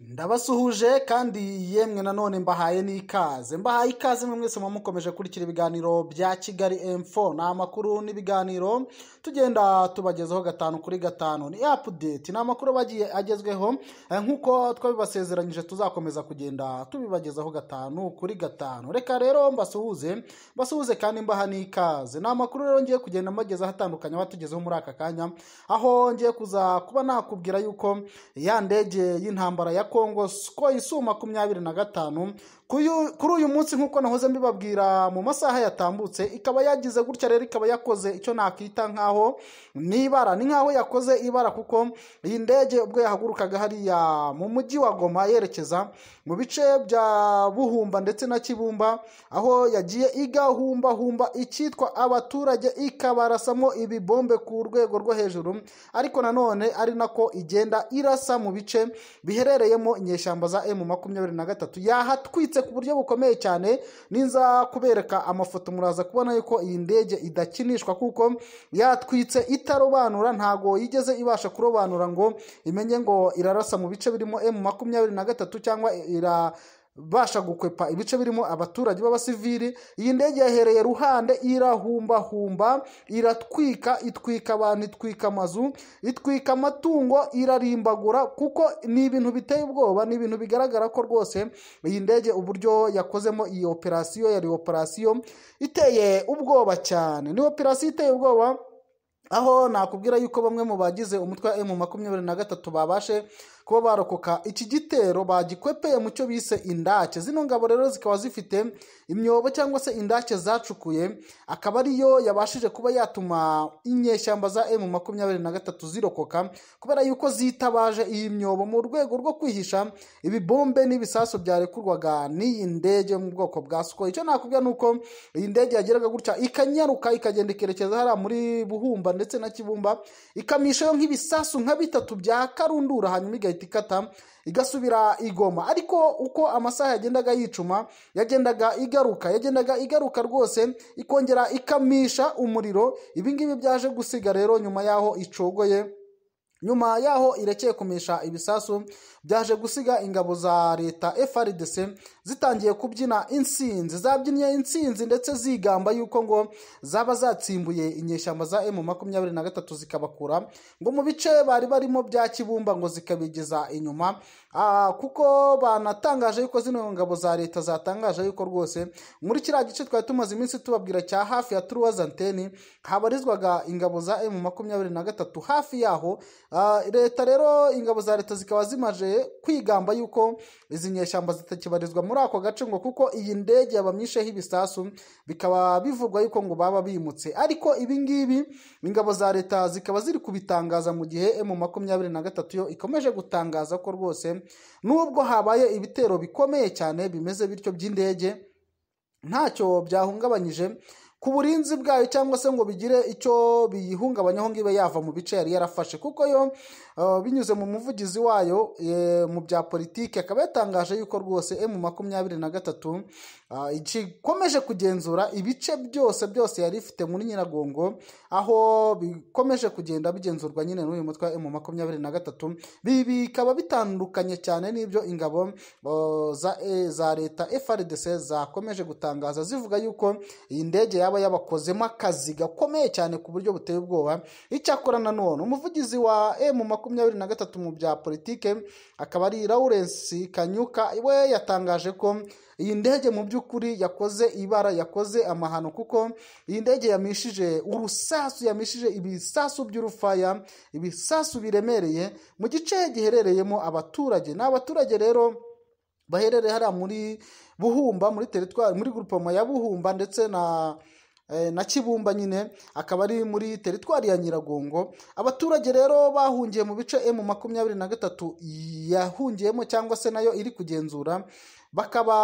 ndabasuhuje kandi yemwe nanone mbahaye n'ikaze mbahaye ikaze mwe mwese muba mukomeje kurikira ibiganiro bya kigali emfo ni amakuru n'ibiganiro tugenda tubagezaho gatanu kuri gatanu ni apudeti ni amakuru bagiye agezweho eh, nk'uko twabibasezeranyije tuzakomeza kugenda tubibagezaho gatanu kuri gatanu reka rero mbasuhuze mbasuhuze kandi mbaha n'ikaze ni amakuru rero ngiye kugenda mageze ahatandukanye aho muri aka kanya aho ngiye kuza kuba nakubwira yuko ya ndege y'intambara ya kongo sikoyi isuma makumyabiri na gatanu kuri uyu munsi nk'uko nahoze mbibabwira mu masaha yatambutse ikaba yagize gutya rero ikaba yakoze icyo nakita nk'aho n'ibara ni nk'aho yakoze ibara kuko iyi ndege ubwo yahagurukaga hariya mu mujyi wa goma yerekeza mu bice bya buhumba ndetse na kibumba aho yagiye igahumbahumba icyitwa abaturage ikabarasamo ibibombe ku rwego rwo hejuru ariko nanone ari nako igenda irasa mu bice biherereyemo inyeshyamba za emu makumyabiri na gatatu yahatwitse yagurutse ku buryo bukomeye cyane ninza kubereka amafoto muraza kubona yuko iyi ndege idakinishwa kuko yatwitse itarobanura ntago yigeze ibasha kurobanura ngo imenye ngo irarasa mu bice birimo emu makumyabiri na gatatu cyangwa ira basha gukwepa ibice birimo abaturage b'abasivili iyi ndege yahereye ruhande irahumbahumba iratwika itwika abantu itwika amazu itwika amatungo irarimbagura kuko ni ibintu biteye ubwoba ni ibintu bigaragara ko rwose iyi ndege uburyo yakozemo iyi operasiyo yari operasiyo iteye ubwoba cyane ni operasiyo iteye ubwoba aho nakubwira yuko bamwe mu bagize umutwe wa emu makumyabiri na gatatu babashe kuba barokoka iki gitero bagikwepeye mu cyo bise indake zino ngabo rero zikaba zifite imyobo cyangwa se indake zacukuye akaba ariyo yabashije kuba yatuma inyeshyamba za emu makumyabiri na gatatu zirokoka kubera yuko zitabaje iyi myobo mu rwego rwo kwihisha ibibombe n'ibisasu byarekurwaga n'iyi ndege mu bwoko bwa suko icyo nakubwira ni uko iyi ndege yageraga gutya ikanyaruka ikagenda ikerekeza hariya muri buhumba ndetse na kibumba ikamishayo nk'ibisasu nka bitatu bya karundura hanyuma igahita ihita ikata igasubira igoma ariko uko amasaha yagendaga yicuma yagendaga igaruka yagendaga igaruka rwose ikongera ikamisha umuriro ibi byaje gusiga rero nyuma y'aho icogoye nyuma yaho irekeye kumesha ibisasu byaje gusiga ingabo za leta FRDC zitangiye kubyina insinzi zabyinnye insinzi ndetse zigamba yuko ngo zaba zatsimbuye inyeshyamba za M makumyabiri na gatatu zikabakura ngo mu bice bari barimo bya Kibumba ngo zikabigeza inyuma ah, kuko banatangaje yuko zino ngabo za leta zatangaje yuko rwose muri kiriya gice twari tumaze iminsi tubabwira cya hafi ya Truwazanteni habarizwaga ingabo za M makumyabiri na gatatu hafi yaho Ah, leta rero ingabo za leta zikaba zimaje kwigamba yuko izi nyeshyamba zitakibarizwa muri ako gace ngo kuko iyi ndege yabamyisheho ibisasu bikaba bivugwa yuko ngo baba bimutse ariko ibi ngibi ingabo za leta zikaba ziri kubitangaza mu gihe emu makumyabiri na gatatu yo ikomeje gutangaza ko rwose nubwo habaye ibitero bikomeye cyane bimeze bityo by'indege ntacyo byahungabanyije ku burinzi bwayo cyangwa se ngo bigire icyo biyihungabanyaho ngo ibe yava mu bice yari yarafashe kuko yo Eh, binyuze mu muvugizi wayo eh, mu bya politiki akaba yatangaje yuko rwose emu makumyabiri na gatatu eh, ikomeje kugenzura ibice byose byose yari ifite muri nyiragongo aho bikomeje kugenda bigenzurwa nyine n'uyu mutwe wa emu makumyabiri na gatatu ibi bikaba bitandukanye cyane n'ibyo ingabo za leta frdc zakomeje gutangaza zivuga yuko iyi ndege yaba yabakozemo akazi gakomeye cyane ku buryo buteye ubwoba icyakora nanone umuvugizi wa emu makumyabiri makumyabiri na gatatu mu bya politiki akaba ari lawurence kanyuka we yatangaje ko iyi ndege mu by'ukuri yakoze ibara yakoze amahano kuko iyi ndege yamishije urusasu yamishije ibisasu by'urufaya ibisasu biremereye mu gice giherereyemo abaturage ni abaturage rero baherereye hariya muri buhumba muri teritwari muri gurupoma ya buhumba ndetse na Eh, na kibumba nyine akaba ari muri teritwari ya nyiragongo abaturage rero bahungiye mu bice emu makumyabiri na gatatu yahungiyemo cyangwa se nayo iri kugenzura bakaba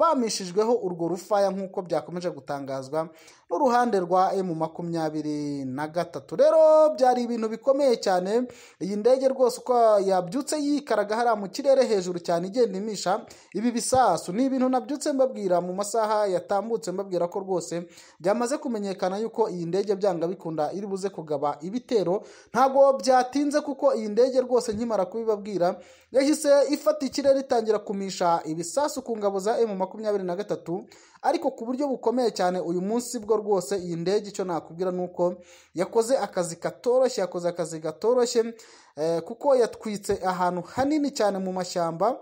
bamishijweho urwo rufaya nk'uko byakomeje gutangazwa n'uruhande rwa emu makumyabiri na gatatu rero byari ibintu bikomeye cyane iyi ndege rwose uko yabyutse yikaraga hariya mu kirere hejuru cyane igenda imisha ibi bisasu ni ibintu nabyutse mbabwira mu masaha yatambutse mbabwira ko rwose byamaze kumenyekana yuko iyi ndege byanga bikunda iri buze kugaba ibitero ntabwo byatinze kuko iyi ndege rwose nkimara kubibabwira yahise ifata ikirere itangira kumisha ibisasu ku ngabo za emu makumyabiri na gatatu ariko ku buryo bukomeye cyane uyu munsi bwo rwose iyi ndege icyo nakubwira ni uko yakoze akazi katoroshye yakoze akazi gatoroshye eh, kuko yatwitse ahantu hanini cyane mu mashyamba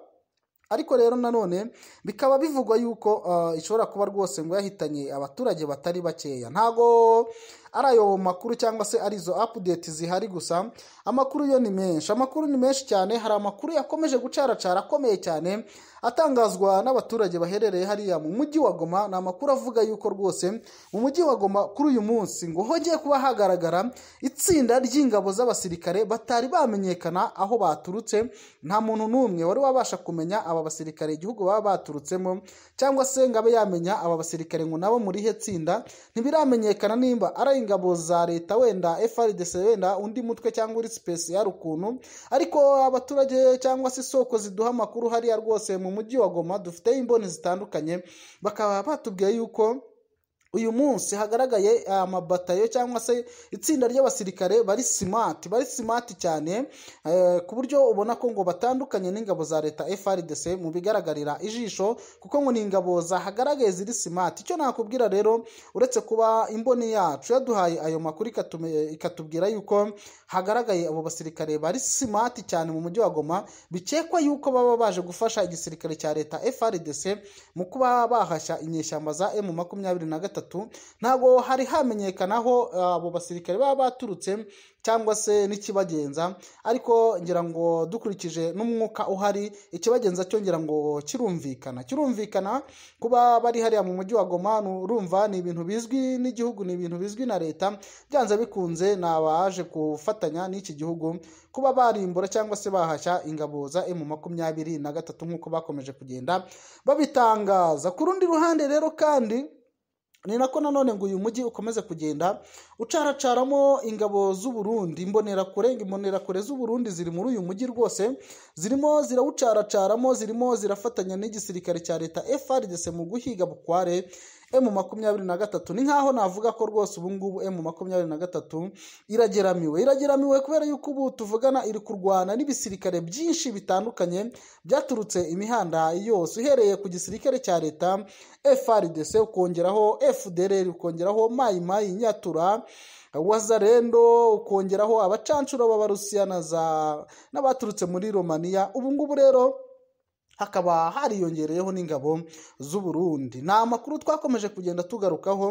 ariko rero nanone bikaba bivugwa yuko eh, ishobora kuba rwose ngo yahitanye abaturage batari bakeya ntago ari ayo makuru cyangwa se ari izo apudeti zihari gusa amakuru yo ni menshi amakuru ni menshi cyane hari amakuru yakomeje gucaracara akomeye cyane atangazwa n'abaturage baherereye hariya mu mujyi wa goma ni amakuru avuga yuko rwose mu mujyi wa goma kuri uyu munsi ngo hongeye kuba hagaragara itsinda ry'ingabo z'abasirikare batari bamenyekana aho baturutse nta muntu n'umwe wari wabasha kumenya aba basirikare igihugu baba baturutsemo cyangwa se ngo abe yamenya aba basirikare ngo nabo muri he tsinda ntibiramenyekana nimba ari ingabo za leta wenda frdc wenda undi mutwe cyangwa uri sipesiyari ukuntu ariko abaturage cyangwa se isoko ziduha amakuru hariya rwose mu mujyi wa Goma dufite imboni zitandukanye bakaba batubwiye yuko uyu munsi hagaragaye eh, amabatayo cyangwa se itsinda ry'abasirikare bari simati bari simati cyane eh, ku buryo ubona ko ngo batandukanye n'ingabo za leta FRDC mu bigaragarira ijisho kuko ngo ni ingabo zahagaragaye ziri simati icyo nakubwira rero uretse kuba imboni yacu yaduhaye ayo makuru ikatubwira yuko hagaragaye abo basirikare bari simati cyane mu mujyi wa Goma bikekwa yuko baba baje gufasha igisirikare cya leta FRDC mu kuba bahashya inyeshyamba za M makumyabiri na gatatu gatatu ntabwo hari hamenyekanaho eh, abo basirikare baba baturutse cyangwa se n'ikibagenza ariko ngira ngo dukurikije n'umwuka uhari ikibagenza cyo ngira ngo kirumvikana kirumvikana kuba bari hariya mu mujyi wa goma urumva ni ibintu bizwi n'igihugu ni ibintu bizwi na leta byanze bikunze ni abaje gufatanya n'iki gihugu kuba barimbura cyangwa se bahashya ingabo za emu makumyabiri na gatatu nk'uko bakomeje kugenda babitangaza ku rundi ruhande rero kandi ni nako nanone ngo uyu mujyi ukomeze kugenda ucaracaramo ingabo z'u Burundi imbonerakure imbonerakure z'u Burundi ziri muri uyu mujyi rwose zirimo zirawucaracaramo zirimo zirafatanya n'igisirikare cya leta FARDC mu guhiga bukware emu makumyabiri na gatatu ni nk'aho navuga ko rwose ubu ngubu emu makumyabiri na gatatu irageramiwe irageramiwe kubera yuko ubu tuvugana iri kurwana n'ibisirikare byinshi bitandukanye byaturutse imihanda yose uhereye ku gisirikare cya leta frdc ukongeraho fdr ukongeraho mayimayi nyatura wazarendo ukongeraho abacancuro b'abarusiyana n'abaturutse muri romaniya ubu ngubu rero hakaba hariyongereyeho n'ingabo z'uburundi ni amakuru twakomeje kugenda tugarukaho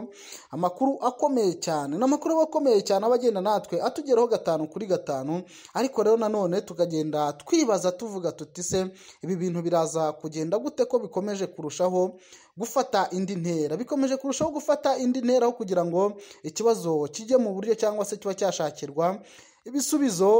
amakuru akomeye cyane ni amakuru akomeye cyane aba agenda natwe atugeraho gatanu kuri gatanu ariko rero nanone tukagenda twibaza tuvuga tuti se ibi bintu biraza kugenda gute ko bikomeje kurushaho gufata indi ntera bikomeje kurushaho gufata indi ntera kugira ngo ikibazo kijye mu buryo cyangwa se kiba cyashakirwa ibisubizo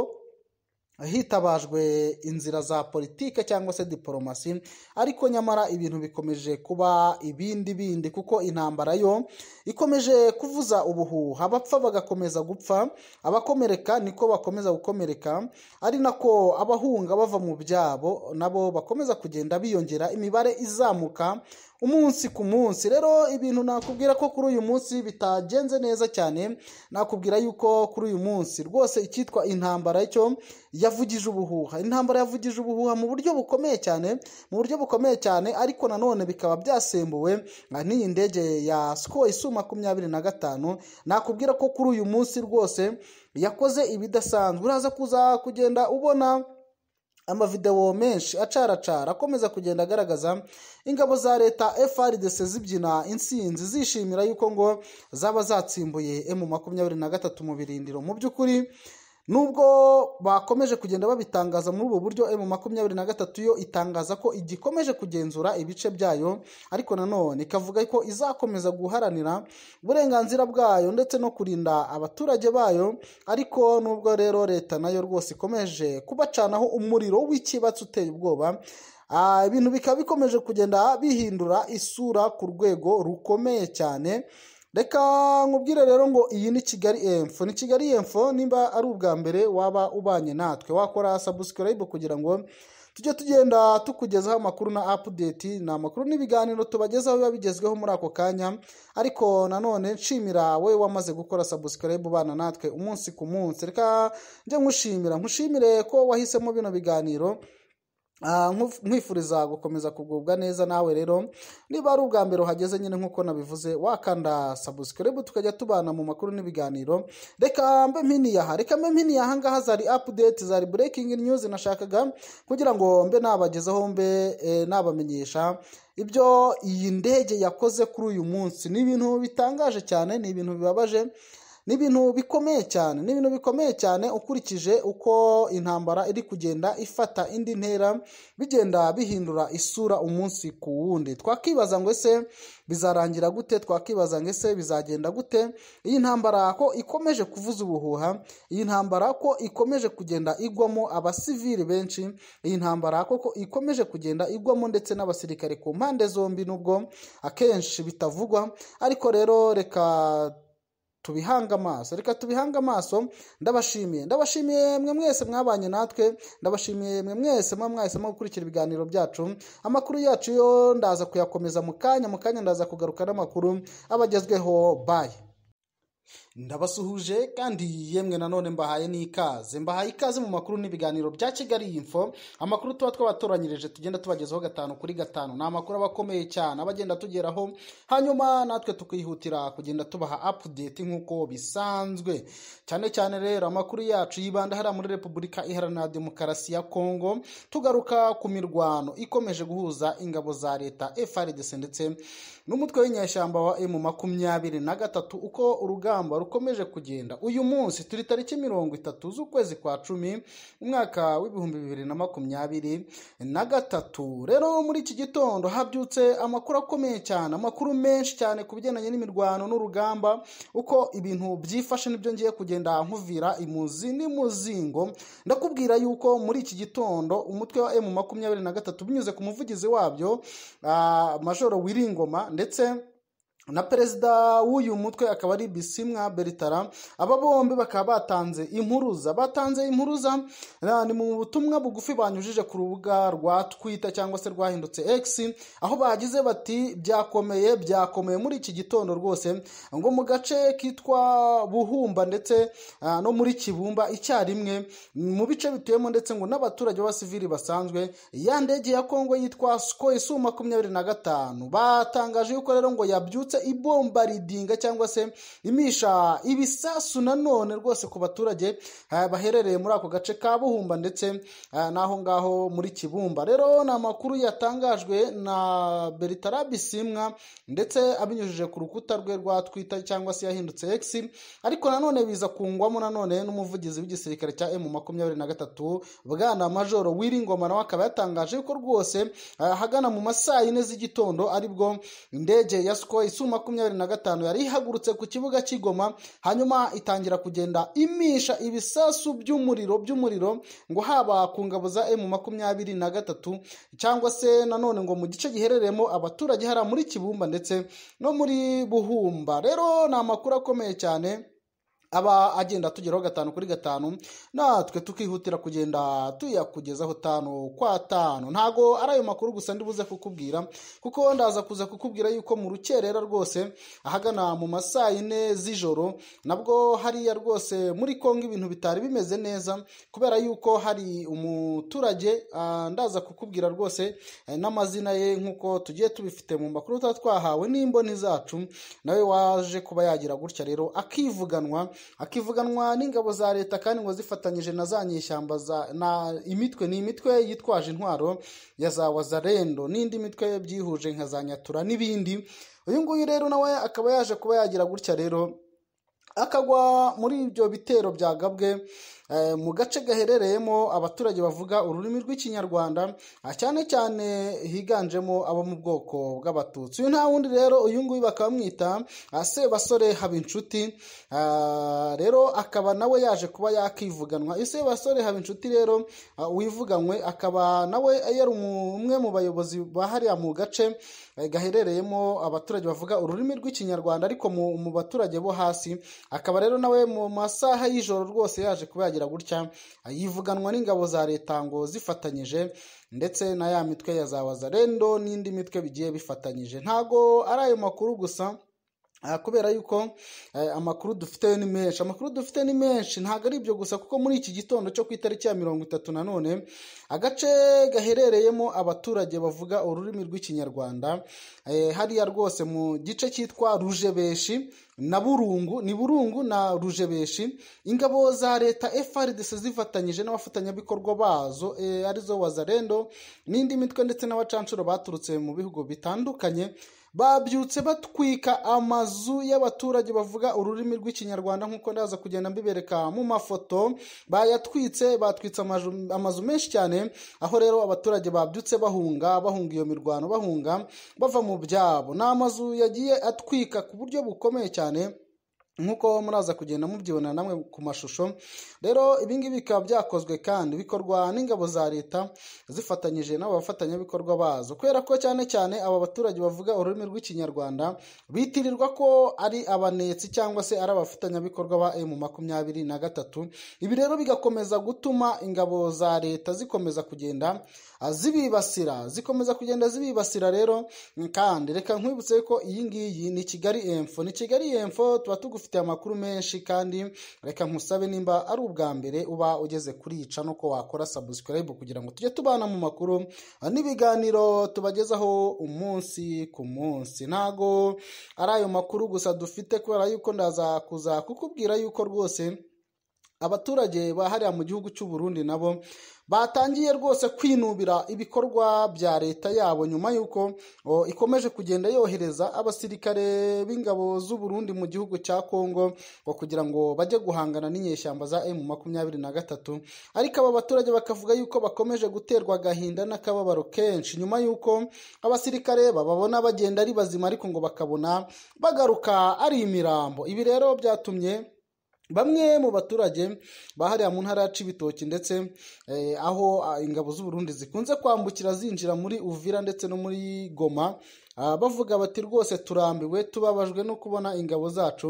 hitabajwe inzira za politiki cyangwa se diporomasi ariko nyamara ibintu bikomeje kuba ibindi bindi kuko intambara yo ikomeje kuvuza ubuhuha abapfa bagakomeza gupfa abakomereka niko bakomeza gukomereka ari nako abahunga bava mu byabo nabo bakomeza kugenda biyongera imibare izamuka umunsi ku munsi rero ibintu nakubwira ko kuri uyu munsi bitagenze neza cyane nakubwira yuko kuri uyu munsi rwose icyitwa intambara cyo yavugije ubuhuha intambara yavugije ubuhuha mu buryo bukomeye cyane mu buryo bukomeye cyane ariko nanone bikaba byasembuwe n'iyi ndege ya siko isu makumyabiri na gatanu nakubwira ko kuri uyu munsi rwose yakoze ibidasanzwe uraza kuza kugenda ubona amavidewo menshi acaracara akomeza kugenda agaragaza ingabo za leta frdc zibyina insinzi zishimira yuko ngo zaba zatsimbuye emu makumyabiri na gatatu mu birindiro mu by'ukuri nubwo bakomeje kugenda babitangaza muri ubu buryo emu makumyabiri na gatatu yo itangaza ko igikomeje kugenzura ibice byayo ariko nanone ikavuga ko izakomeza guharanira uburenganzira bwayo ndetse no kurinda abaturage bayo ariko nubwo rero leta nayo rwose ikomeje kubacanaho umuriro w'ikibatsi uteye ubwoba ibintu bikaba bikomeje kugenda bihindura isura ku rwego rukomeye cyane reka nkubwire rero ngo iyi ni kigali emfo ni kigali emfo nimba ari ubwa mbere waba ubanye natwe wakora sabusikarayibu kugira ngo tujye tugenda tukugezaho amakuru na apudeti ni amakuru n'ibiganiro tubagezaho biba bigezweho muri ako kanya ariko nanone nshimira we wamaze gukora sabusikarayibu ubana natwe umunsi ku munsi reka njye nkushimira nkushimire ko wahisemo bino biganiro Ah, nkwifuriza gukomeza kugubwa neza nawe rero niba ari ubwa mbere uhageze nyine nk'uko nabivuze wakanda sabusikaribu tukajya tubana mu makuru n'ibiganiro reka mbe mpiniyaha reka mbe mpiniyaha ngaha zari apudeti zari burekingi nyuzi nashakaga kugira ngo mbe nabagezeho mbe eh, nabamenyesha ibyo iyi ndege yakoze kuri uyu munsi ni ibintu bitangaje cyane ni ibintu bibabaje ni ibintu bikomeye cyane ni ibintu bikomeye cyane ukurikije uko intambara iri kugenda ifata indi ntera bigenda bihindura isura umunsi ku wundi twakibaza ngo ese bizarangira gute twakibaza ngo ese bizagenda gute iyi ntambara ko ikomeje kuvuza ubuhuha iyi ntambara ko ikomeje kugenda igwamo abasivili benshi iyi ntambara koko ikomeje kugenda igwamo ndetse n'abasirikare ku mpande zombi nubwo akenshi bitavugwa ariko rero reka Tubihanga amaso reka tubihanga amaso ndabashimiye ndabashimiye mwe mwese mwabanye natwe ndabashimiye mwe mwese muba mwahisemo gukurikira ibiganiro byacu amakuru yacu yo ndaza kuyakomeza mu kanya mu kanya ndaza kugaruka n'amakuru abagezweho bayi ndabasuhuje kandi yemwe nanone mbahaye n'ikaze mbahaye ikaze mu makuru n'ibiganiro bya kigali info amakuru tuba twabatoranyirije tugenda tubagezaho gatanu kuri gatanu ni amakuru aba akomeye cyane aba agenda tugeraho hanyuma natwe tukihutira kugenda tubaha apudeti nk'uko bisanzwe cyane cyane rero amakuru yacu yibanda hariya muri repubulika iharanira demokarasi ya kongo tugaruka ku mirwano ikomeje guhuza ingabo za leta frdc ndetse n'umutwe w'inyeshyamba wa emu makumyabiri na gatatu uko urugamba rukomeje kugenda uyu munsi turi tariki mirongo itatu z'ukwezi kwa cumi umwaka w'ibihumbi bibiri na makumyabiri na gatatu rero muri iki gitondo habyutse amakuru akomeye cyane amakuru menshi cyane ku bigendanye n'imirwano n'urugamba uko ibintu byifashe nibyo ngiye kugenda nkuvira imuzi n'imuzingo ndakubwira yuko muri iki gitondo umutwe wa emu makumyabiri na gatatu binyuze ku muvugizi wabyo ah, majoro wiringoma ndetse na perezida w'uyu mutwe akaba ari bisimwa beritara aba bombi bakaba batanze impuruza batanze impuruza ni mu butumwa bugufi banyujije ku rubuga rwa twita cyangwa se rwahindutse x aho bagize bati byakomeye byakomeye muri iki gitondo rwose ngo mu gace kitwa buhumba ndetse no muri kibumba icyarimwe mu bice bituyemo ndetse ngo n'abaturage b'abasivili basanzwe ya ndege ya kongo yitwa siko isu makumyabiri na gatanu batangaje yuko rero ngo yabyutse guca ibombaridinga cyangwa se imisha ibisasu nanone rwose ku baturage eh, baherereye muri ako gace ka buhumba ndetse eh, n'aho ngaho muri kibumba rero ni amakuru yatangajwe na Bertrand simwa ndetse abinyujije ku rukuta rwe rwa Twitter cyangwa se yahindutse X ariko nanone biza kungwamo nanone n'umuvugizi w'igisirikare cya M makumyabiri na gatatu bwana majoro w'iringoma nawe akaba yatangaje ko rwose eh, ahagana mu masaha yine z'igitondo aribwo indege ya sikoyi inshuro makumyabiri na gatanu yari ihagurutse ku kibuga cy'igoma hanyuma itangira kugenda imisha ibisasu by'umuriro by'umuriro ngo haba ku ngabo za emu makumyabiri na gatatu cyangwa se nanone ngo mu gice giherereyemo abaturage hariya muri kibumba ndetse no muri buhumba rero ni amakuru akomeye cyane aba agenda tugeraho gatanu kuri gatanu natwe tukihutira kugenda tuyakugezaho tanu kwa tanu ntago ari ayo makuru gusa ndibuze kukubwira kuko ndaza kuza kukubwira yuko mu rukerera rwose ahagana mu masaa yine z'ijoro nabwo hariya rwose muri kongo ibintu bitari bimeze neza kubera yuko hari umuturage ah, ndaza kukubwira rwose eh, n'amazina ye nk'uko tugiye tubifite mu makuru tuba twahawe n'imboni zacu nawe waje kuba yagira gutya rero akivuganwa akivuganwa n'ingabo za leta kandi ngo zifatanyije na za nyishyamba na imitwe ni imitwe yitwaje intwaro ya za wazarendo n'indi mitwe byihuje nka za nyatura n'ibindi uyu nguyu rero nawe akaba yaje kuba yagira gutya rero akagwa muri ibyo bitero byagabwe eh, mu gace gaherereyemo abaturage bavuga ururimi rw'ikinyarwanda ah, cyane cyane higanjemo abo mu bwoko bw'abatutsi uyu nta wundi rero uyu nguyu bakamwita ah, sebasore inshuti ah, rero akaba nawe yaje kuba yakivuganwa basore haba inshuti rero wivuganywe akaba nawe yari umwe mu bayobozi bahariya mu gace eh, gaherereyemo abaturage bavuga ururimi rw'ikinyarwanda ariko mu baturage bo hasi akaba rero nawe mu masaha y'ijoro rwose yaje kuba yagira gutya yivuganwa n'ingabo za leta ngo zifatanyije ndetse na ya mitwe ya za wazarendo n'indi mitwe bigiye bifatanyije ntago ari ayo makuru gusa ah, kubera yuko eh, amakuru dufite ni menshi amakuru dufite ni menshi ntabwo ari ibyo gusa kuko muri iki gitondo cyo ku itariki ya mirongo itatu na agace gaherereyemo abaturage bavuga ururimi rw'ikinyarwanda eh, hariya rwose mu gice cyitwa rujebeshi na burungu ni burungu na rujebeshi ingabo za leta FRDC zifatanyije n'abafatanyabikorwa bazo e, arizo wazarendo n'indi mitwe ndetse n'abacancuro baturutse mu bihugu bitandukanye babyutse batwika amazu y'abaturage bavuga ururimi rw'ikinyarwanda nk'uko ndaza kugenda mbibereka mu mafoto bayatwitse batwitse amazu menshi cyane aho rero abaturage babyutse bahunga bahunga iyo mirwano bahunga bava mu byabo ni amazu yagiye atwika ku buryo bukomeye cyane nk'uko muraza kugenda mubyibona namwe ku mashusho rero ibingibi bikaba byakozwe kandi bikorwa n'ingabo za leta zifatanyije n'aba bafatanyabikorwa bazo kubera ko cyane cyane aba baturage bavuga ururimi rw'ikinyarwanda bitirirwa ko ari abanetsi cyangwa se ari abafatanyabikorwa ba emu makumyabiri na gatatu ibi rero bigakomeza gutuma ingabo za leta zikomeza kugenda zibibasira zikomeza kugenda zibibasira rero kandi reka nkwibutse ko iyi ngiyi ni kigali emfo ni kigali emfo tuba tugufitiye amakuru menshi kandi reka nkusabe nimba ari ubwa mbere uba ugeze kuri ica nuko wakora sabusikarayibu kugira ngo tujye tubana mu makuru n'ibiganiro tubagezaho umunsi ku munsi ntago ari ayo makuru gusa dufite kubera yuko ndaza kuza kukubwira yuko rwose abaturage ba hariya mu gihugu cy'u Burundi nabo batangiye rwose kwinubira ibikorwa bya leta yabo nyuma y'uko ikomeje kugenda yohereza abasirikare b'ingabo z'u Burundi mu gihugu cya Congo ngo kugira ngo bajye guhangana n'inyeshyamba za M makumyabiri na gatatu ariko aba baturage bakavuga yuko bakomeje guterwa agahinda n'akababaro kenshi nyuma y'uko abasirikare bababona bagenda ari bazima ariko ngo bakabona bagaruka ari imirambo ibi rero byatumye bamwe mu baturage bahariya mu ntara ya Cibitoki ndetse eh, aho eh, ingabo z'u Burundi zikunze kwambukira zinjira muri Uvira ndetse no muri Goma Ah, bavuga bati rwose turambiwe tubabajwe no kubona ingabo zacu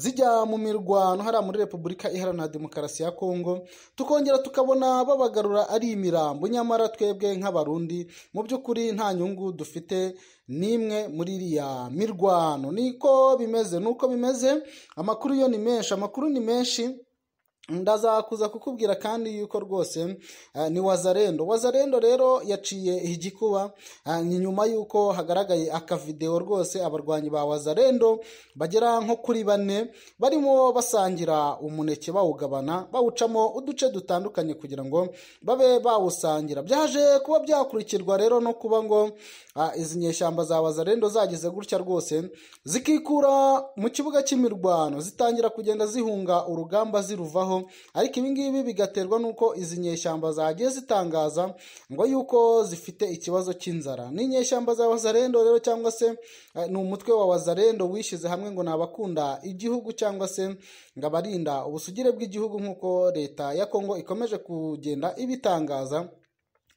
zijya mu mirwano hariya muri repubulika iharanira demokarasi ya kongo tukongera tukabona babagarura ari imirambo nyamara twebwe nk'abarundi mu by'ukuri nta nyungu dufite n'imwe muri iriya mirwano niko bimeze nuko bimeze amakuru yo ni menshi amakuru ni menshi ndazakuza kukubwira kandi yuko rwose eh, ni wazarendo wazarendo rero yaciye igikuba eh, nyuma y'uko hagaragaye akavidewo rwose abarwanyi ba wazarendo bagera nko kuri bane barimo basangira umuneke bawugabana bawucamo uduce dutandukanye kugira ngo babe bawusangira byaje kuba byakurikirwa rero no kuba ngo eh, izi nyeshyamba za wazarendo zageze gutya rwose zikikura mu kibuga cy'imirwano zitangira kugenda zihunga urugamba ziruvaho ariko ibi ngibi bigaterwa n'uko izi nyeshyamba zagiye zitangaza ngo yuko zifite ikibazo cy'inzara n’inyeshyamba za wazarendo rero cyangwa se eh, ni umutwe wa wazarendo wishyize hamwe ngo ni abakunda igihugu cyangwa se ngo abarinda ubusugire bw'igihugu nk'uko leta ya kongo ikomeje kugenda ibitangaza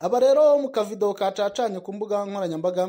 aba rero mu kavido kacacanye ku mbuga nkoranyambaga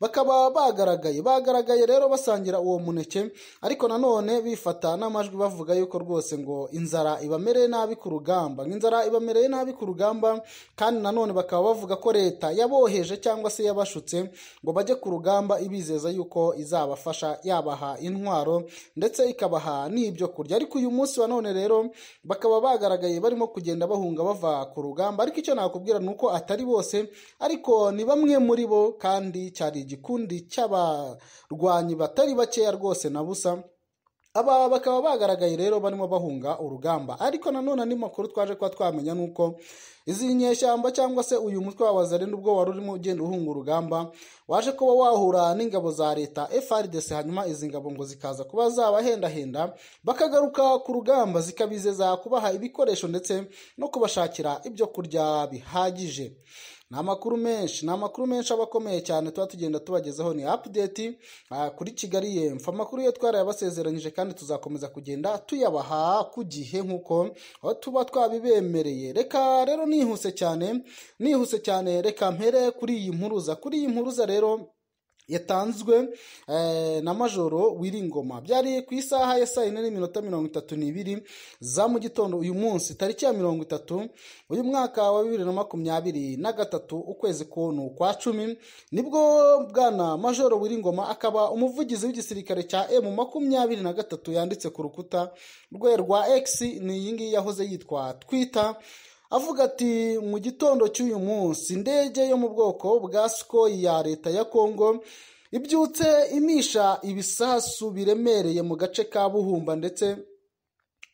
bakaba bagaragaye bagaragaye rero basangira uwo muneke ariko nanone bifata n'amajwi bavuga yuko rwose ngo inzara ibamereye nabi ku rugamba inzara ibamereye nabi ku rugamba kandi nanone bakaba bavuga ko leta yaboheje cyangwa se yabashutse ngo bajye ku rugamba ibizeza yuko izabafasha yabaha intwaro ndetse ikabaha n'ibyo kurya ariko uyu munsi wa none rero bakaba bagaragaye barimo kugenda bahunga bava ku rugamba ariko icyo nakubwira ni uko atari bose ariko ni bamwe muri bo kandi cyari igikundi cy'abarwanyi batari bakeya rwose na busa aba bakaba bagaragaye rero barimo bahunga urugamba ariko nanone andi makuru twaje kuba twamenya ni uko izi nyeshyamba cyangwa se uyu mutwe wa wazari nubwo wari urimo ugenda uhunga urugamba waje kuba wahura n'ingabo za leta FRDC hanyuma izi ngabo ngo zikaza kuba zabahendahenda bakagaruka ku rugamba zikabizeza kubaha ibikoresho ndetse no kubashakira ibyo kurya bihagije ni amakuru menshi ni amakuru menshi aba akomeye cyane tuba tugenda tubagezaho ni apudeti ah, kuri kigali yemfu amakuru yo twarayabasezeranyije kandi tuzakomeza kugenda tuyabaha ku gihe nk'uko tuba twabibemereye reka rero nihuse cyane nihuse cyane reka mpere kuri iyi mpuruza kuri iyi mpuruza rero yatanzwe eh, na majoro wiringoma byari ku isaha ya saa yine n'iminota mirongo itatu n'ibiri za mu gitondo uyu munsi tariki ya mirongo itatu uyu mwaka wa bibiri na makumyabiri na gatatu ukwezi k'unu kwa cumi nibwo bwana majoro wiringoma akaba umuvugizi w'igisirikare cya emu makumyabiri na gatatu yanditse ku rukuta rwe rwa egisi ni iyi ngiyi yahoze yitwa twita avuga ati mu gitondo cy'uyu munsi indege yo mu bwoko bwa sikoyi ya leta ya kongo ibyutse imisha ibisasu biremereye mu gace ka buhumba ndetse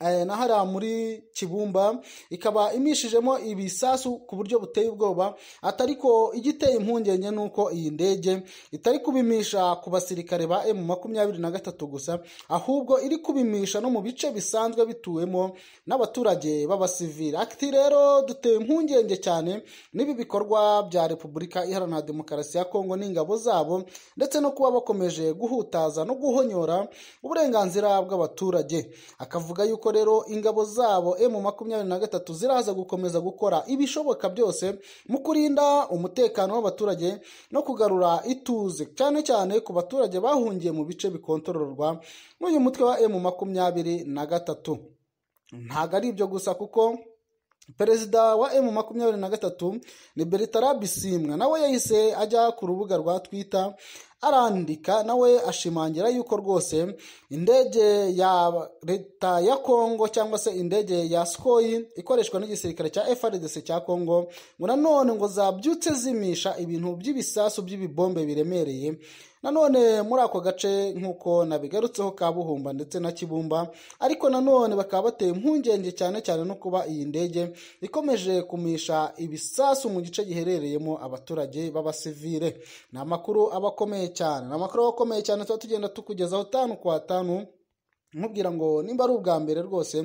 Eh, na hariya muri kibumba ikaba imishijemo ibisasu ku buryo buteye ubwoba atari ko igiteye impungenge ni uko iyi ndege itari kubimisha ku basirikare ba emu makumyabiri na gatatu gusa ahubwo iri kubimisha no mu bice bisanzwe bituwemo n'abaturage b'abasivili ati rero duteye impungenge cyane n'ibi bikorwa bya repubulika iharanira demokarasi ya kongo n'ingabo zabo ndetse no kuba bakomeje guhutaza no guhonyora uburenganzira bw'abaturage akavuga yuko nuko rero ingabo zabo emu makumyabiri na gatatu ziraza gukomeza gukora ibishoboka byose mu kurinda umutekano w'abaturage no kugarura ituze cyane cyane ku baturage bahungiye mu bice bikontororwa n'uyu mutwe wa emu makumyabiri na gatatu ntabwo ari ibyo gusa kuko perezida wa emu makumyabiri na gatatu ni berita bisimwa nawe yahise ajya ku rubuga rwa twita arandika nawe ashimangira yuko rwose indege ya leta ya kongo cyangwa se indege ya sikoyi ikoreshwa n'igisirikare cya frdc cya kongo ngo nanone ngo zabyutse zimisha ibintu by'ibisasu by'ibibombe biremereye nanone muri ako gace nk'uko nabigarutseho ka buhumba ndetse na kibumba ariko nanone bakaba bateye impungenge cyane cyane no kuba iyi ndege ikomeje kumisha ibisasu mu gice giherereyemo abaturage b'abasivire ni amakuru aba akomeye cyane ni amakuru aba akomeye cyane tuba tugenda tukugezaho tanu kwa tanu nkubwira ngo nimba ari ubwa mbere rwose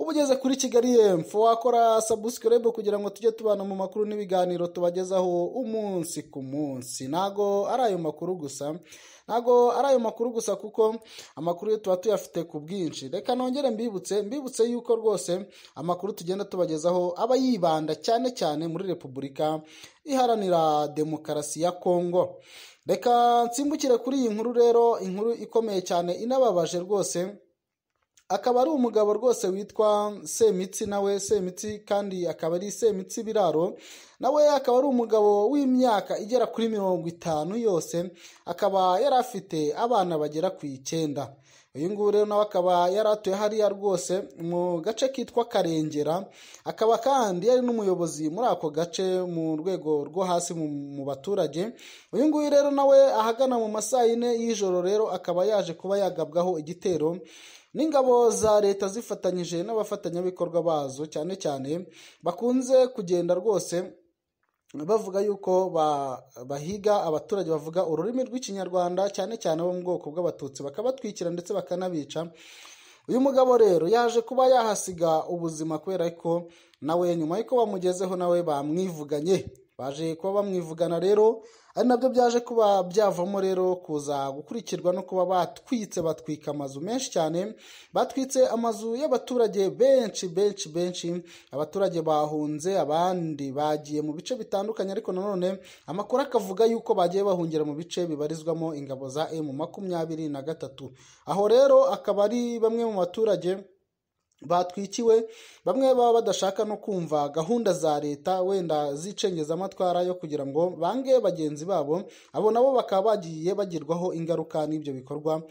uba ugeze kuri kigali yemfo wakora sabusikirebe kugira ngo tujye tubana mu makuru n'ibiganiro tubagezaho umunsi ku munsi ntago ari ayo makuru gusa ntago ari ayo makuru gusa kuko amakuru yo tuba tuyafite ku bwinshi reka nongere mbibutse mbibutse yuko rwose amakuru tugenda tubagezaho aba yibanda cyane cyane muri repubulika iharanira demokarasi ya kongo reka nsimbukire kuri iyi nkuru rero inkuru ikomeye cyane inababaje rwose akaba ari umugabo rwose witwa semitsi nawe semitsi kandi akaba ari semitsi biraro nawe akaba ari umugabo w'imyaka igera kuri mirongo itanu yose akaba yari afite abana bagera ku icyenda uyu nguyu rero nawe akaba yari atuye hariya rwose mu gace kitwa karengera akaba kandi yari n'umuyobozi muri ako gace mu rwego rwo hasi mu baturage uyu nguyu rero nawe ahagana mu masaa yine y'ijoro rero akaba yaje kuba yagabwaho igitero n'ingabo za leta zifatanyije n'abafatanyabikorwa bazo cyane cyane bakunze kugenda rwose bavuga yuko bahiga abaturage bavuga ururimi rw'ikinyarwanda cyane cyane bo mu bwoko bw'abatutsi bakabatwikira ndetse bakanabica uyu mugabo rero yaje kuba yahasiga ubuzima kubera ko nawe nyuma y'uko bamugezeho nawe bamwivuganye baje kuba bamwivugana rero ari nabyo byaje kuba byavamo rero kuza gukurikirwa no kuba batwitse batwika amazu menshi cyane batwitse amazu y'abaturage benshi benshi benshi abaturage bahunze abandi bagiye mu bice bitandukanye ariko nanone amakuru akavuga yuko bagiye bahungira mu bice bibarizwamo ingabo za emu makumyabiri na gatatu aho rero akaba ari bamwe mu baturage batwikiwe bamwe baba badashaka no kumva gahunda za leta wenda z'icengezamatwara yo kugira ngo bange bagenzi babo abo nabo bakaba bagiye bagirwaho ingaruka n'ibyo bikorwa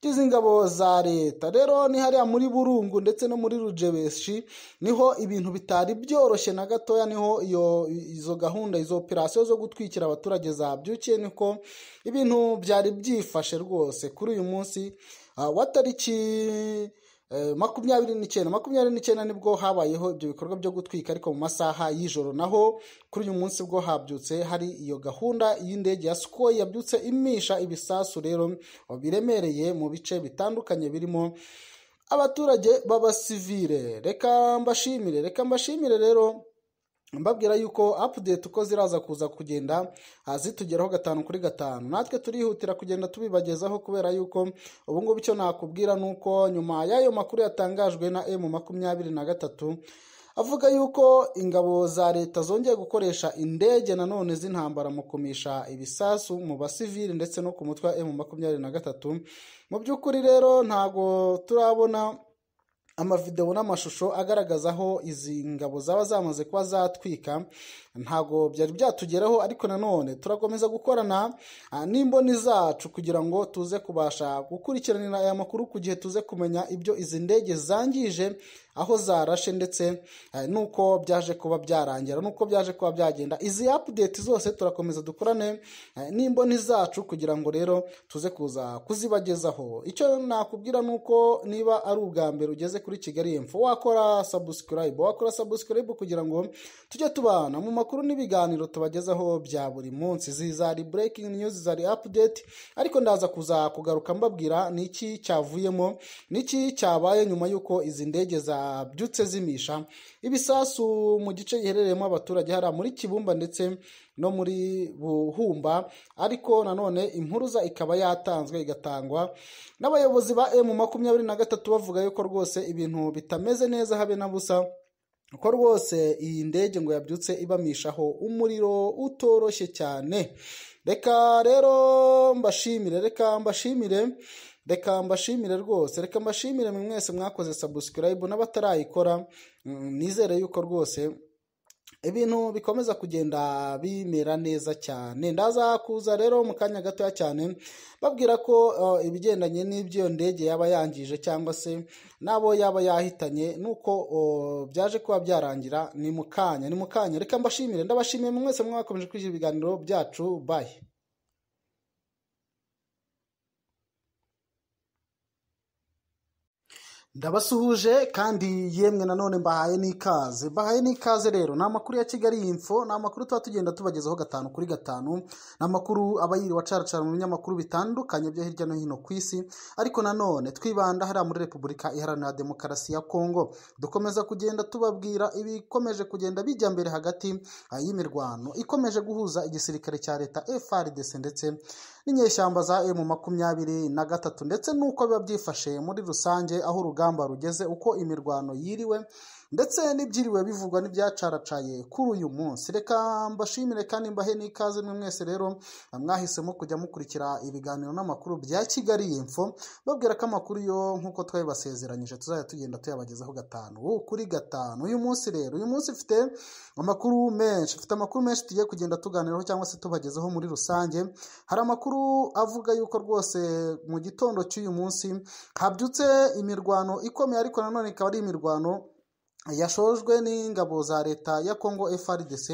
by'izi ngabo za leta rero ni hariya muri burungu ndetse no muri rujebeshi niho ibintu bitari byoroshye na gatoya niho iyo izo gahunda izo operasiyo zo gutwikira abaturage zabyukiye niko ibintu byari byifashe rwose kuri uyu munsi ah, wa tariki makumyabiri n'icyenda makumyabiri n'icyenda nibwo habayeho ibyo bikorwa byo gutwika ariko mu masaha y'ijoro naho kuri uyu munsi bwo habyutse hari iyo gahunda y'indege ya sikoyi yabyutse imisha ibisasu rero biremereye mu bice bitandukanye birimo abaturage b'abasivire reka mbashimire reka mbashimire rero mbabwira yuko apudeti uko ziraza kuza kugenda ah, zitugeraho gatanu kuri gatanu natwe turihutira kugenda tubibagezaho kubera yuko ubu ngubu icyo nakubwira ni uko nyuma y'ayo makuru yatangajwe na emu makumyabiri na gatatu avuga yuko ingabo za leta zongeye gukoresha indege nanone z'intambara mu kumisha ibisasu mu basivili ndetse no ku mutwe wa emu makumyabiri na gatatu mu by'ukuri rero ntago turabona amavidewo n'amashusho agaragaza aho izi ngabo zaba zamaze kuba zatwika ntabwo byari byatugeraho ariko nanone turakomeza gukorana n'imboni zacu kugira ngo tuze kubasha gukurikiranira aya makuru ku gihe tuze kumenya ibyo izi ndege zangije aho zarashe ndetse eh, n'uko byaje kuba byarangira n'uko byaje kuba byagenda izi apudeti zose turakomeza dukorane eh, n'imboni zacu kugira ngo rero tuze kuza kuzibagezaho icyo nakubwira ni uko niba ari ubwa mbere ugeze kuri kigali info wakora sabusikarayibu wakora sabusikarayibu kugira ngo tujye tubana mu makuru n'ibiganiro tubagezaho bya buri munsi zizari burekingi niyuzi zari apudeti ariko ndaza kuza kugaruka mbabwira ni iki cyavuyemo ni iki cyabaye nyuma y'uko izi ndege za byutse zimisha ibisasu mu gice giherereyemo abaturage hariya muri kibumba ndetse no muri buhumba ariko nanone impuruza ikaba yatanzwe igatangwa n'abayobozi ba emu makumyabiri na gatatu bavuga yuko rwose ibintu bitameze neza habe na busa ko rwose iyi ndege ngo yabyutse ibamishaho umuriro utoroshye cyane reka rero mbashimire reka mbashimire reka mbashimire rwose reka mbashimire mwese mwakoze sabusikarayibu n'abatarayikora mm, nizere yuko rwose ibintu bikomeza kugenda bimera neza cyane ndazakuza rero mu kanya gatoya cyane babwira ko uh, ibigendanye n'ibyo ndege yaba yangije cyangwa se n'abo yaba yahitanye nuko uh, byaje kuba byarangira ni mu kanya ni mu kanya reka mbashimire ndabashimiye mwese mwakomeje kwishyura ibiganiro byacu bayi ndabasuhuje kandi yemwe nanone mbahaye n'ikaze mbahaye n'ikaze rero ni amakuru ya kigali y'imfo ni amakuru tuba tugenda tubagezaho gatanu kuri gatanu ni amakuru aba yiriwe acaracara mu binyamakuru bitandukanye byo hirya no hino ku isi ariko nanone twibanda hariya muri repubulika iharanira demokarasi ya kongo dukomeza kugenda tubabwira ibikomeje kugenda bijya mbere hagati y'imirwano ikomeje guhuza igisirikare cya leta frdc ndetse n'inyeshyamba za emu makumyabiri na gatatu ndetse n'uko biba byifashe muri rusange aho urugamba rugeze uko imirwano yiriwe ndetse n'ibyiriwe bivugwa n'ibyacaracaye kuri uyu munsi reka mbashimire kandi mbahe n'ikaze mwe mwese rero mwahisemo kujya mukurikira ibiganiro n'amakuru bya kigali y'imfo babwira ko amakuru yo nk'uko twabibasezeranyije tuzajya tugenda tuyabagezaho gatanu kuri gatanu uyu munsi rero uyu munsi ufite amakuru menshi ufite amakuru menshi tugiye kugenda tuganiraho cyangwa se tubagezeho muri rusange hari amakuru avuga yuko rwose mu gitondo cy'uyu munsi habyutse imirwano ikomeye ariko nanone ikaba ari imirwano yashojwe n'ingabo za leta ya congo FRDC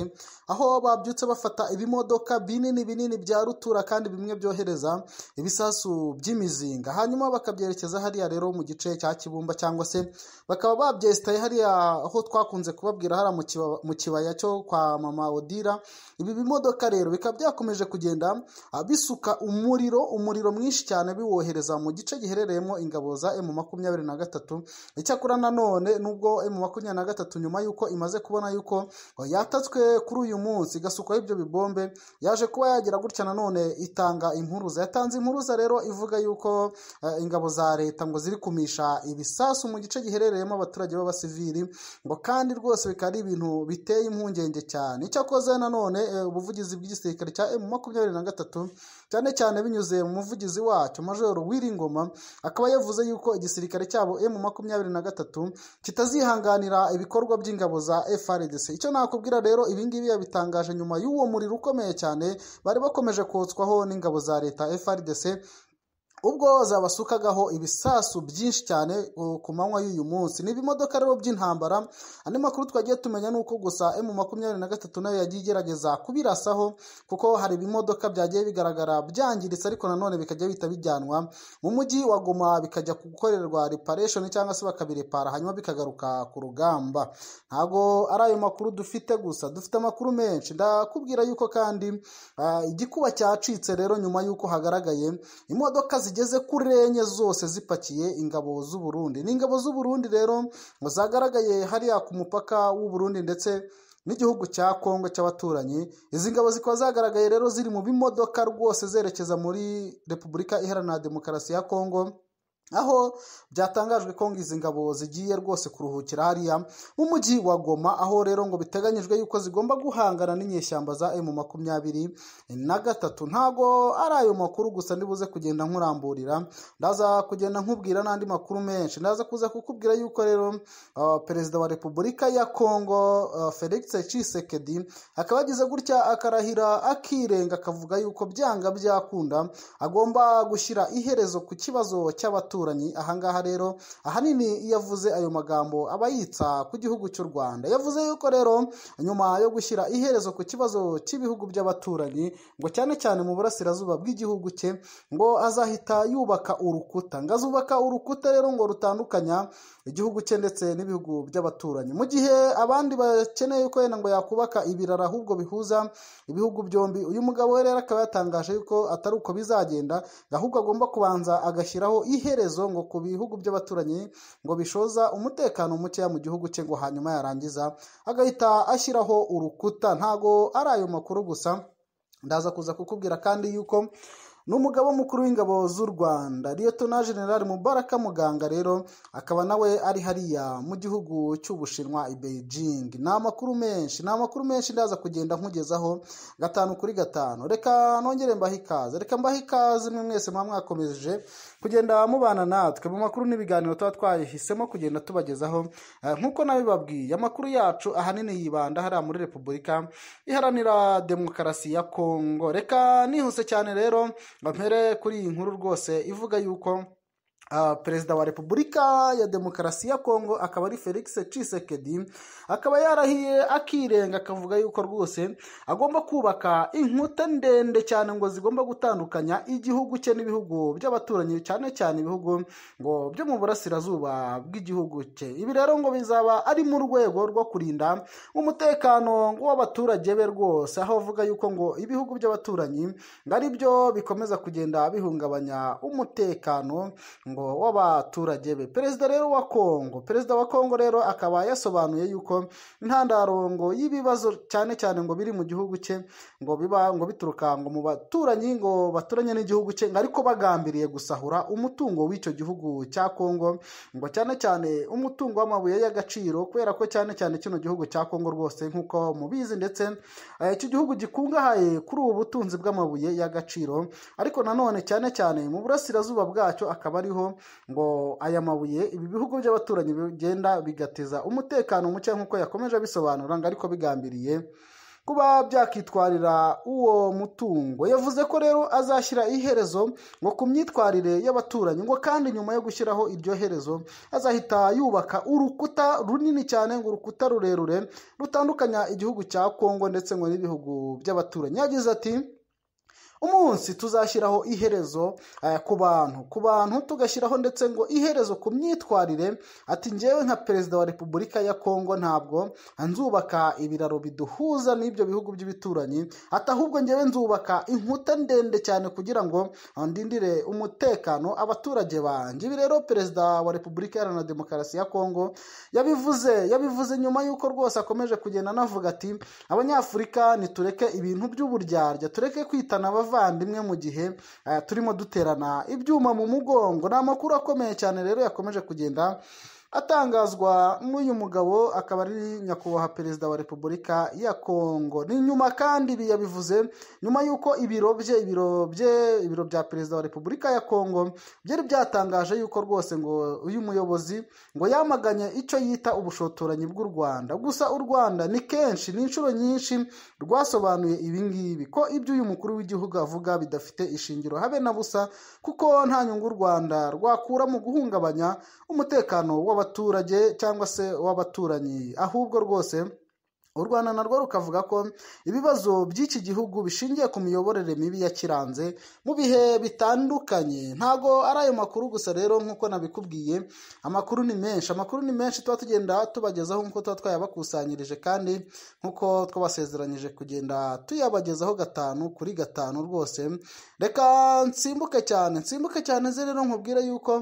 aho babyutse bafata ibimodoka binini binini bya rutura kandi bimwe byohereza ibisasu by'imizinga hanyuma bakabyerekeza hariya rero mu gice cya kibumba cyangwa se bakaba babyesitaye hariya aho twakunze kubabwira hariya mu kibaya cyo kwa mama odira ibi bimodoka rero bikaba byakomeje kugenda bisuka umuriro umuriro mwinshi cyane biwohereza mu gice giherereyemo ingabo za M makumyabiri na gatatu icyakora nanone nubwo M makumyabiri makumyabiri na gatatu nyuma y'uko imaze kubona yuko yatatswe kuri uyu munsi igasukwaho ibyo bibombe yaje kuba yagira gutya nanone itanga impuruza yatanze impuruza rero ivuga yuko eh, ingabo za leta ngo ziri kumisha ibisasu mu gice giherereyemo abaturage b'abasivili ngo kandi rwose bikaba ari ibintu biteye impungenge cyane icyakoze nanone eh, ubuvugizi bw'igisirikare cya emu makumyabiri na gatatu cyane cyane binyuze mu muvugizi wacyo majoro w'iringoma akaba yavuze yuko igisirikare cyabo emu makumyabiri na gatatu kitazihanganira guhagararira ibikorwa by'ingabo za FRDC icyo nakubwira rero ibingibi yabitangaje nyuma y'uwo muriro ukomeye cyane bari bakomeje kotswaho n'ingabo za leta FRDC ubwo zabasukagaho ibisasu byinshi cyane uh, ku manywa y'uyu munsi ni ibimodoka rero by'intambara andi makuru twagiye tumenya ni uko gusa emu makumyabiri na gatatu nayo yagiye igerageza kubirasaho kuko hari ibimodoka byagiye bigaragara byangiritse ariko nanone bikajya bihita bijyanwa mu mujyi wa Goma bikajya gukorerwa reparation cyangwa se bakabirepara hanyuma bikagaruka ku rugamba ntabwo ari ayo makuru dufite gusa dufite amakuru menshi ndakubwira yuko kandi uh, igikuba cyacitse rero nyuma y'uko hagaragaye imodoka zigeze kuri enye zose zipakiye ingabo z'u Burundi ni ingabo z'u Burundi rero ngo zagaragaye hariya ku mupaka w'u Burundi ndetse n'igihugu cya Kongo cy'abaturanyi izi ngabo zikaba zagaragaye rero ziri mu bimodoka rwose zerekeza muri Repubulika Iharanira Demokarasi ya Kongo aho byatangajwe ko ngo izi ngabo zigiye rwose kuruhukira hariya mu mujyi wa goma aho rero ngo biteganyijwe yuko zigomba guhangana n'inyeshyamba za emu makumyabiri na gatatu ntago ari ayo makuru gusa ndibuze kugenda nkuramburira ndaza kugenda nkubwira n'andi makuru menshi ndaza kuza kukubwira yuko rero uh, perezida wa repubulika ya Congo uh, felix cisekedi akaba yagize gutya akarahira akirenga akavuga yuko byanga byakunda agomba gushyira iherezo ku kibazo cy'abaturage n'abaturanyi ahangaha rero ahanini iyo avuze ayo magambo aba yitsa ku gihugu cy'u rwanda yavuze yuko rero nyuma yo gushyira iherezo ku kibazo cy'ibihugu by'abaturanyi ngo cyane cyane mu burasirazuba bw'igihugu cye ngo azahita yubaka urukuta ngo azubaka urukuta rero ngo rutandukanya igihugu cye ndetse n'ibihugu by'abaturanyi mu gihe abandi bakeneye ko wenda ngo yakubaka ibiraro ahubwo bihuza ibihugu byombi uyu mugabo we rero akaba yatangaje yuko atari uko bizagenda ahubwo agomba kubanza agashyiraho iherezo ngo ku bihugu by'abaturanyi ngo bishoza umutekano mukeya mu gihugu cye ngo hanyuma yarangiza agahita ashyiraho urukuta ntago ari ayo makuru gusa ndaza kuza kukubwira kandi yuko n'umugaba mukuru w'ingabo z'u rwanda liyetona generali mubaraka muganga rero akaba nawe ari hariya mu gihugu cy'ubushinwa i beijing ni amakuru menshi ni amakuru menshi ndaza kugenda nkugezaho gatanu kuri gatanu reka nongere mbahe ikaze reka mbahe ikaze mwese mwaba kugenda mubana natwe mu makuru n'ibiganiro tuba twahisemo kugenda tubagezaho eh, nk'uko nabibabwiye amakuru yacu ahanini yibanda hariya muri repubulika iharanira demokarasi ya kongo reka nihuse cyane rero mpere kuri iyi nkuru rwose ivuga yuko perezida wa repubulika ya demokarasi ya kongo akaba ari felix cisekedi akaba yarahiye akirenga akavuga yuko rwose agomba kubaka inkuta ndende cyane ngo zigomba gutandukanya igihugu cye n'ibihugu by'abaturanyi cyane cyane ibihugu ngo byo mu burasirazuba bw'igihugu cye ibi rero ngo bizaba ari mu rwego rwo kurinda umutekano w'abaturage be rwose aho avuga yuko ngo ibihugu by'abaturanyi ngo ari byo bikomeza kugenda bihungabanya umutekano muryango w'abaturage be perezida rero wa kongo perezida wa kongo rero akaba yasobanuye yuko intandarongo y'ibibazo cyane cyane ngo biri mu gihugu cye ngo biba ngo bituruka ngo mu baturanyi ngo baturanye n'igihugu cye ngo ariko bagambiriye gusahura umutungo w'icyo gihugu cya kongo ngo cyane cyane umutungo w'amabuye y'agaciro kubera ko cyane cyane kino gihugu cya kongo rwose nk'uko mubizi ndetse eh, iki gihugu gikungahaye kuri ubu butunzi bw'amabuye y'agaciro ariko nanone cyane cyane mu burasirazuba bwacyo akaba ariho ngo aya mabuye ibi bihugu by'abaturanyi bigenda bigateza umutekano muke nk'uko yakomeje abisobanura ngo ariko bigambiriye kuba byakitwarira uwo mutungo yavuze ko rero azashyira iherezo ngo ku myitwarire y'abaturanyi ngo kandi nyuma yo gushyiraho iryo herezo azahita yubaka urukuta runini cyane ngo urukuta rurerure rutandukanya igihugu cya kongo ndetse ngo n'ibihugu by'abaturanyi yagize ati umunsi tuzashyiraho iherezo ku bantu ku bantu tugashyiraho ndetse ngo iherezo ku myitwarire ati ngewe nka perezida wa repubulika ya kongo ntabwo nzubaka ibiraro biduhuza n'ibyo bihugu by'ibituranyi ati ahubwo ngewe nzubaka inkuta ndende cyane kugira ngo ndindire umutekano abaturage banjye ibi rero perezida wa repubulika iharanira demokarasi ya kongo yabivuze yabivuze nyuma y'uko rwose akomeje kugenda anavuga ati abanyafurika nitureke ibintu by'uburyarya tureke kwitana abava bavandimwe mu gihe eh, turimo duterana ibyuma mu mugongo ni amakuru akomeye cyane rero yakomeje kugenda atangazwa n'uyu mugabo akaba ari nyakubahwa perezida wa repubulika ya kongo ni nyuma kandi ibi yabivuze nyuma y'uko ibiro bye ibiro bye ibiro bya perezida wa repubulika ya kongo byari byatangaje yuko rwose ngo uyu muyobozi ngo yamaganye icyo yita ubushotoranyi bw'u rwanda gusa u rwanda ni kenshi ni inshuro nyinshi rwasobanuye ibingibi ko ibyo uyu mukuru w'igihugu avuga bidafite ishingiro habe na busa kuko nta nyungu u rwanda rwakura mu guhungabanya umutekano w'aba y'abaturage cyangwa se w'abaturanyi ahubwo rwose u rwanda narwo rukavuga ko ibibazo by'iki gihugu bishingiye ku miyoborere mibi yakiranze mu bihe bitandukanye ntago ari ayo makuru gusa rero nk'uko nabikubwiye amakuru ni menshi amakuru ni menshi tuba tugenda tubagezaho nk'uko tuba twayabakusanyirije kandi nk'uko twabasezeranyije kugenda tuyabagezaho gatanu kuri gatanu rwose reka nsimbuke cyane nsimbuke cyane ze rero nkubwire yuko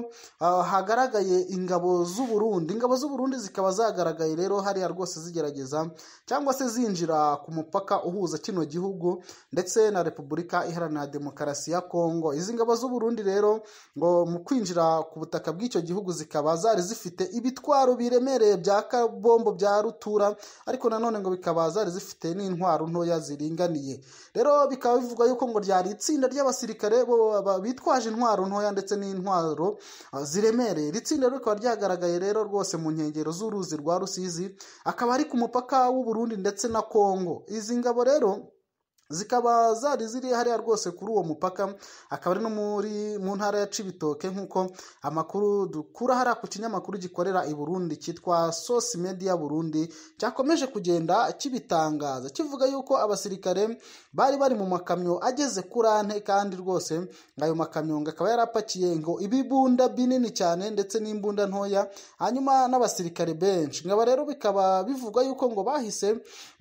ah, hagaragaye ingabo z'uburundi ingabo z'uburundi zikaba zagaragaye rero hariya rwose zigerageza cyangwa se zinjira ku mupaka uhuza kino gihugu ndetse na repubulika iharanira demokarasi ya kongo izi ngabo z'uburundi rero ngo mu kwinjira ku butaka bw'icyo gihugu zikaba zari zifite ibitwaro biremereye bya kabombo bya rutura ariko nanone ngo bikaba zari zifite n'intwaro ntoya ziringaniye rero bikaba bivugwa yuko ngo ryari itsinda ry'abasirikare bitwaje intwaro ntoya ndetse n'intwaro ah, ziremereye iri tsinda rikaba ryagaragaye rero rwose mu nkengero z'uruzi rwa rusizi akaba ari ku mupaka w'ubu Burundi ndetse na Kongo izi ngabo rero zikaba zari ziri hariya rwose kuri uwo mupaka akaba ari no muri mu ntara ya Cibitoke nk'uko amakuru dukura hariya ku kinyamakuru gikorera i Burundi cyitwa Source Media Burundi cyakomeje kugenda kibitangaza kivuga yuko abasirikare bari bari mu makamyo ageze kuri ane kandi rwose ayo makamyo ngo akaba yarapakiye ngo ibibunda binini cyane ndetse n'imbunda ntoya hanyuma n'abasirikare benshi nkaba rero bikaba bivugwa yuko ngo bahise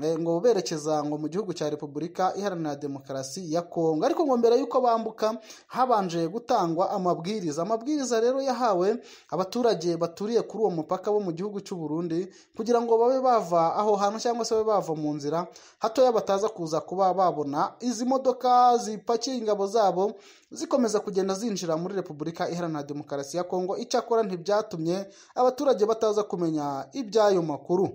eh, ngo berekeza ngo mu gihugu cya repubulika iharanira demokarasi ya kongo ariko ngo mbere y'uko bambuka habanje gutangwa amabwiriza amabwiriza rero yahawe abaturage baturiye kuri uwo mupaka bo mu gihugu cy'u Burundi kugira ngo babe bava aho hantu cyangwa se babe bava mu nzira hatoya bataza kuza kuba babona babona izi modoka zipakiye ingabo zabo zikomeza kugenda zinjira muri repubulika iharanira demokarasi ya kongo icyakora ntibyatumye abaturage bataza kumenya iby'ayo makuru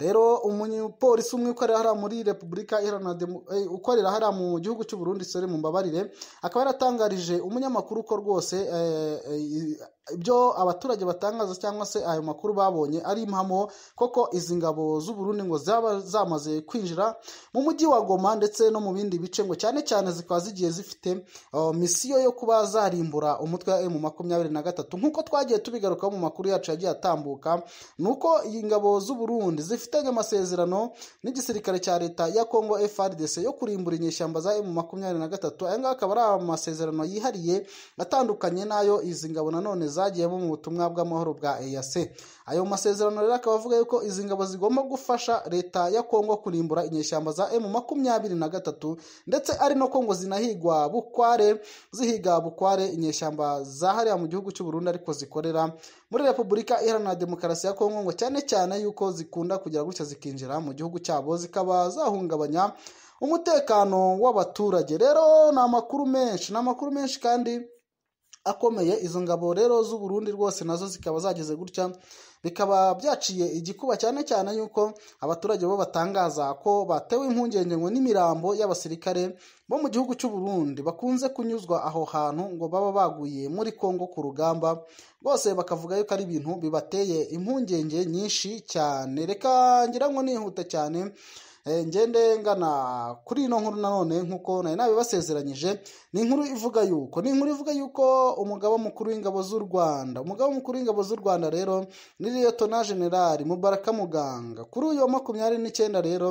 rero umupolisi umwe ukorera hariya muri repubulika eh, ukorera hariya mu gihugu cy'u sore mu mbabarire akaba yaratangarije umunyamakuru ko rwose eh, eh, ibyo abaturage batangaza cyangwa se ayo makuru babonye ari impamo koko izi ngabo z'uburundi ngo zaba zamaze kwinjira mu mujyi wa goma ndetse no mu bindi bice ngo cyane cyane zikaba zigiye zifite misiyo yo kuba zarimbura umutwe wa emu makumyabiri na gatatu nk'uko twagiye tubigarukaho mu makuru yacu yagiye atambuka ni uko ingabo ngabo z'uburundi zifitanye amasezerano n'igisirikare cya leta ya kongo frdc yo kurimbura inyeshyamba za emu makumyabiri na gatatu aya ngaya akaba ari amasezerano yihariye atandukanye n'ayo izi ngabo nanone zagiyemo mu butumwa bw'amahoro bwa eac ayo masezerano rero akaba avuga yuko izi ngabo zigomba gufasha leta ya kongo kurimbura inyeshyamba za emu makumyabiri na gatatu ndetse ari no ko ngo zinahigwa bukware zihiga bukware inyeshyamba za hariya mu gihugu cy'u ariko zikorera muri repubulika iharanira demokarasi ya kongo ngo cyane cyane yuko zikunda kugira gutya zikinjira mu gihugu cyabo zikaba zahungabanya umutekano w'abaturage rero ni amakuru menshi ni amakuru menshi kandi akomeye izo ngabo rero z'u Burundi rwose nazo zikaba zageze gutya bikaba byaciye igikuba cyane cyane yuko abaturage bo batangaza ko batewe impungenge ngo n'imirambo y'abasirikare bo mu gihugu cy'u Burundi bakunze kunyuzwa aho hantu ngo baba baguye muri Kongo ku rugamba bose bakavuga yuko ari ibintu bibateye impungenge nyinshi cyane reka ngira ngo nihuta cyane Eh, ngende ngana kuri ino nkuru nanone nk'uko nari nabibasezeranyije ni inkuru ivuga yuko ni inkuru ivuga yuko umugabo mukuru w'ingabo z'u rwanda umugaba mukuru w'ingabo z'u rwanda rero ni liyotona generali mubaraka muganga kuri uyu makumyabiri n'icyenda rero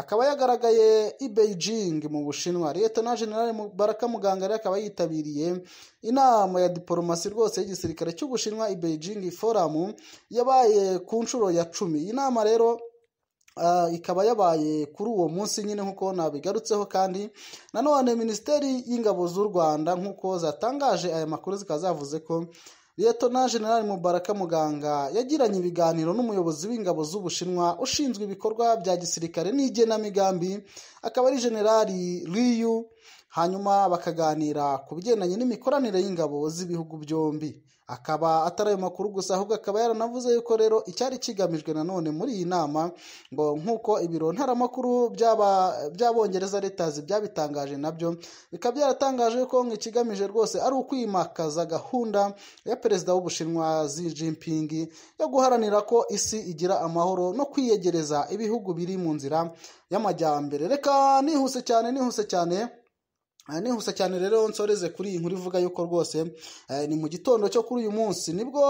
akaba yagaragaye i beijing mu bushinwa liyotona generali mubaraka muganga rero akaba yitabiriye inama ya diporomasi rwose y'igisirikare cy'ubushinwa i beijing forum yabaye ku nshuro ya cumi iyi nama rero Ah, ikaba yabaye kuri uwo munsi nyine nk'uko nabigarutseho kandi nanone minisiteri y'ingabo z'u rwanda nk'uko zatangaje aya makuru zikaba zavuze ko liyetona generali mubaraka muganga yagiranye ibiganiro n'umuyobozi w'ingabo z'ubushinwa ushinzwe ibikorwa bya gisirikare n'igenamigambi akaba ari generali riyu hanyuma bakaganira ku bigendanye n'imikoranire y'ingabo z'ibihugu byombi akaba atari ayo makuru gusa ahubwo akaba yaranavuze yuko rero icyari kigamijwe nanone muri iyi nama ngo nk'uko ibiro ntaramakuru by'abongereza letazi byabitangaje nabyo bikaba byaratangaje ko ikigamije rwose ari ukwimakaza gahunda ya perezida w'ubushinwa Zi Jinping yo guharanira ko isi igira amahoro no kwiyegereza ibihugu biri mu nzira y'amajyambere reka nihuse cyane nihuse cyane aha eh, nihuse cyane rero nsoreze kuri iyi nkuru ivuga yuko rwose eh, ni mu gitondo cyo kuri uyu munsi nibwo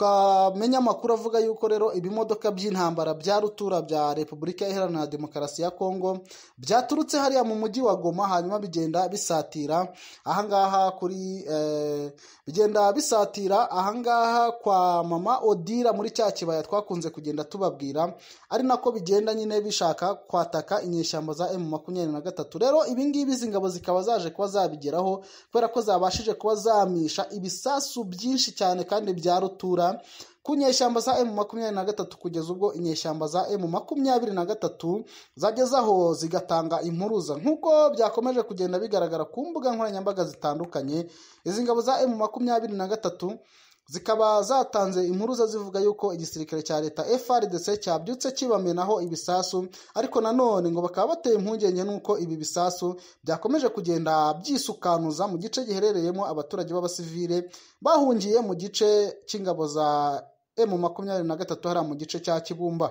twamenya amakuru avuga yuko rero ibimodoka by'intambara bya rutura bya repubulika iharanira demokarasi ya kongo byaturutse hariya mu mujyi wa goma hanyuma bigenda bisatira ahangaha kuri eh, bigenda bisatira ahangaha kwa mama odira muri cya kibaya twakunze kugenda tubabwira ari nako bigenda nyine bishaka kwataka inyeshyamba za emu makumyabiri na gatatu rero ibingibi izi ngabo zikaba zaje kuba zabigeraho kubera ko zabashije kuba zamisha ibisasu byinshi cyane kandi bya rutura ku nyeshyamba za emu makumyabiri na gatatu kugeza ubwo inyeshyamba za emu makumyabiri na gatatu zageze aho zigatanga impuruza nk'uko byakomeje kugenda bigaragara ku mbuga nkoranyambaga zitandukanye izi ngabo za emu makumyabiri na gatatu zikaba zatanze impuruza zivuga yuko igisirikare cya leta FRDC cyabyutse kibamenaho ibisasu ariko nanone ngo bakaba bateye impungenge n'uko ibi bisasu byakomeje kugenda byisukanuza mu gice giherereyemo abaturage b'abasivile bahungiye mu gice cy'ingabo za M makumyabiri na gatatu hariya mu gice cya Kibumba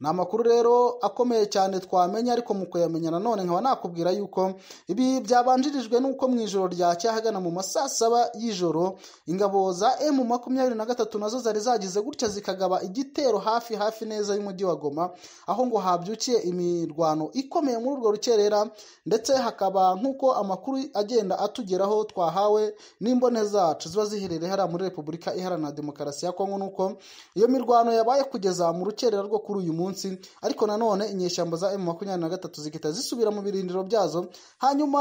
ni amakuru rero akomeye cyane twamenya ariko mu kuyamenya nanone nkaba nakubwira yuko ibi byabanjirijwe n'uko mu ijoro ryacye ahagana mu ma saba y'ijoro ingabo za emu makumyabiri na gatatu nazo zari zagize gutya zikagaba igitero hafi hafi neza y'umujyi wa goma aho ngo habyukiye imirwano ikomeye muri urwo rukerera ndetse hakaba nk'uko amakuru agenda atugeraho twahawe n'imbone zacu ziba ziherereye hariya muri repubulika iharanira demokarasi ya kongo nuko iyo mirwano yabaye kugeza mu rukerera rwo kuri uyu munsi munsi ariko nanone inyeshyamba za emu makumyabiri na gatatu zigahita zisubira mu birindiro byazo hanyuma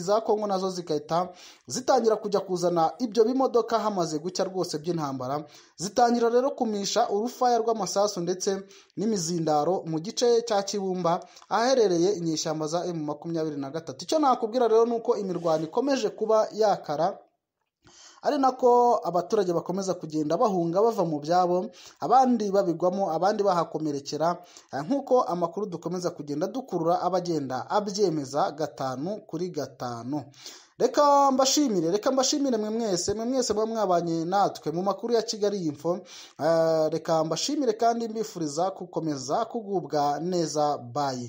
iza kongo nazo zigahita zitangira kujya kuzana ibyo bimodoka hamaze gucya rwose by'intambara zitangira rero kumisha urufaya rw'amasasu ndetse n'imizindaro mu gice cya kibumba aherereye inyeshyamba za emu makumyabiri na gatatu icyo nakubwira rero ni uko imirwano ikomeje kuba yakara ari nako abaturage bakomeza kugenda bahunga bava mu byabo abandi babigwamo abandi bahakomerekera eh, nk'uko amakuru dukomeza kugenda dukurura abagenda abyemeza gatanu kuri gatanu reka mbashimire reka mbashimire mwe mwese mwe mwese muba mwabanye natwe mu makuru ya kigali info eh, reka mbashimire kandi mbifuriza gukomeza kugubwa neza bayi